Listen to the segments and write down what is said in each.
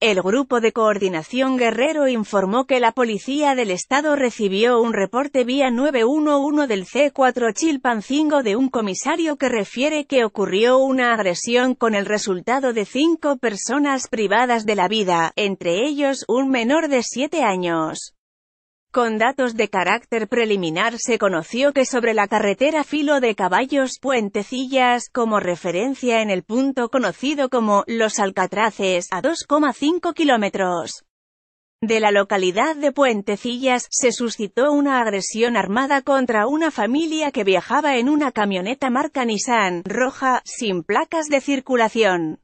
El Grupo de Coordinación Guerrero informó que la Policía del Estado recibió un reporte vía 911 del C4 Chilpancingo de un comisario que refiere que ocurrió una agresión con el resultado de cinco personas privadas de la vida, entre ellos un menor de siete años. Con datos de carácter preliminar se conoció que sobre la carretera Filo de Caballos Puentecillas, como referencia en el punto conocido como Los Alcatraces, a 2,5 kilómetros de la localidad de Puentecillas, se suscitó una agresión armada contra una familia que viajaba en una camioneta marca Nissan, roja, sin placas de circulación.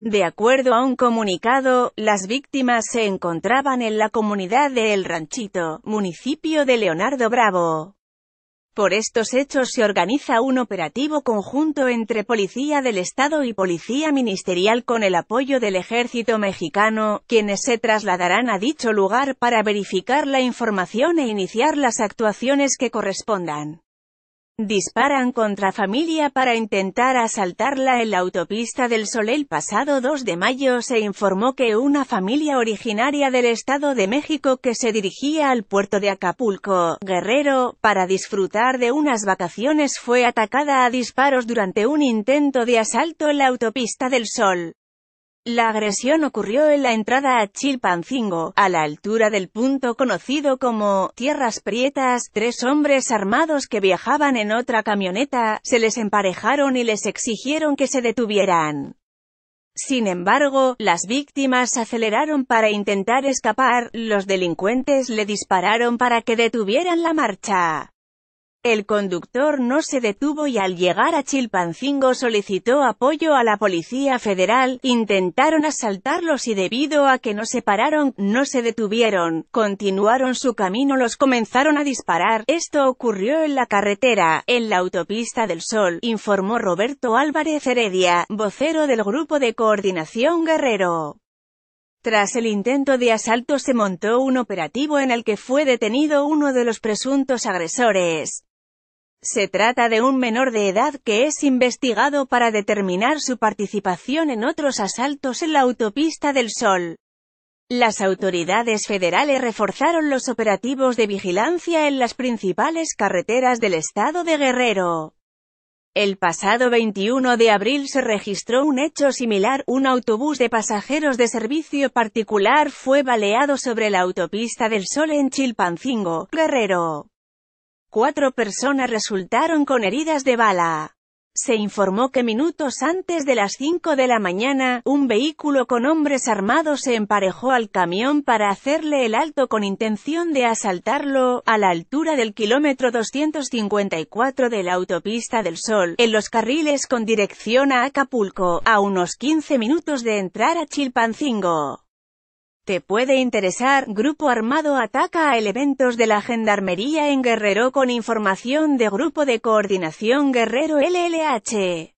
De acuerdo a un comunicado, las víctimas se encontraban en la comunidad de El Ranchito, municipio de Leonardo Bravo. Por estos hechos se organiza un operativo conjunto entre Policía del Estado y Policía Ministerial con el apoyo del Ejército Mexicano, quienes se trasladarán a dicho lugar para verificar la información e iniciar las actuaciones que correspondan. Disparan contra familia para intentar asaltarla en la autopista del Sol el pasado 2 de mayo se informó que una familia originaria del Estado de México que se dirigía al puerto de Acapulco, Guerrero, para disfrutar de unas vacaciones fue atacada a disparos durante un intento de asalto en la autopista del Sol. La agresión ocurrió en la entrada a Chilpancingo, a la altura del punto conocido como Tierras Prietas. Tres hombres armados que viajaban en otra camioneta, se les emparejaron y les exigieron que se detuvieran. Sin embargo, las víctimas aceleraron para intentar escapar, los delincuentes le dispararon para que detuvieran la marcha. El conductor no se detuvo y al llegar a Chilpancingo solicitó apoyo a la Policía Federal, intentaron asaltarlos y debido a que no se pararon, no se detuvieron, continuaron su camino los comenzaron a disparar, esto ocurrió en la carretera, en la autopista del Sol, informó Roberto Álvarez Heredia, vocero del Grupo de Coordinación Guerrero. Tras el intento de asalto se montó un operativo en el que fue detenido uno de los presuntos agresores. Se trata de un menor de edad que es investigado para determinar su participación en otros asaltos en la autopista del Sol. Las autoridades federales reforzaron los operativos de vigilancia en las principales carreteras del estado de Guerrero. El pasado 21 de abril se registró un hecho similar, un autobús de pasajeros de servicio particular fue baleado sobre la autopista del Sol en Chilpancingo, Guerrero cuatro personas resultaron con heridas de bala. Se informó que minutos antes de las 5 de la mañana, un vehículo con hombres armados se emparejó al camión para hacerle el alto con intención de asaltarlo, a la altura del kilómetro 254 de la autopista del Sol, en los carriles con dirección a Acapulco, a unos 15 minutos de entrar a Chilpancingo. Te puede interesar, Grupo Armado ataca a elementos de la Gendarmería en Guerrero con información de Grupo de Coordinación Guerrero LLH.